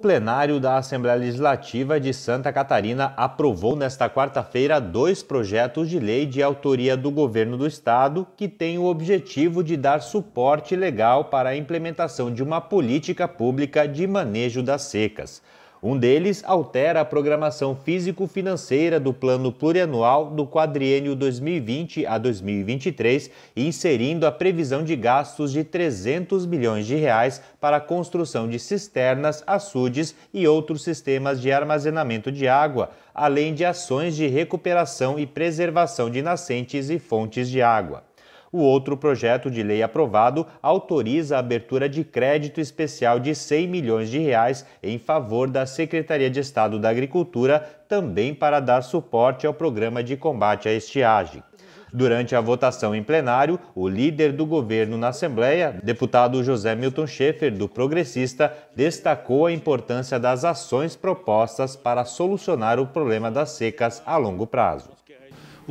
plenário da Assembleia Legislativa de Santa Catarina aprovou nesta quarta-feira dois projetos de lei de autoria do governo do estado que têm o objetivo de dar suporte legal para a implementação de uma política pública de manejo das secas. Um deles altera a programação físico-financeira do plano plurianual do quadriênio 2020 a 2023, inserindo a previsão de gastos de 300 milhões de reais para a construção de cisternas, açudes e outros sistemas de armazenamento de água, além de ações de recuperação e preservação de nascentes e fontes de água. O outro projeto de lei aprovado autoriza a abertura de crédito especial de 100 milhões de reais em favor da Secretaria de Estado da Agricultura, também para dar suporte ao programa de combate à estiagem. Durante a votação em plenário, o líder do governo na Assembleia, deputado José Milton Schaefer, do Progressista, destacou a importância das ações propostas para solucionar o problema das secas a longo prazo.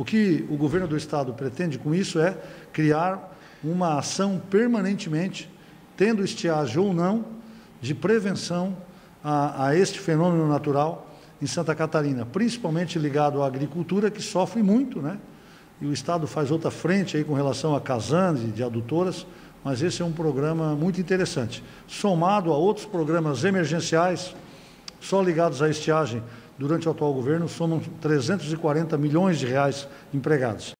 O que o governo do Estado pretende com isso é criar uma ação permanentemente, tendo estiagem ou não, de prevenção a, a este fenômeno natural em Santa Catarina, principalmente ligado à agricultura, que sofre muito, né? E o Estado faz outra frente aí com relação a casandes, de adutoras, mas esse é um programa muito interessante. Somado a outros programas emergenciais, só ligados à estiagem, durante o atual governo, somam 340 milhões de reais empregados.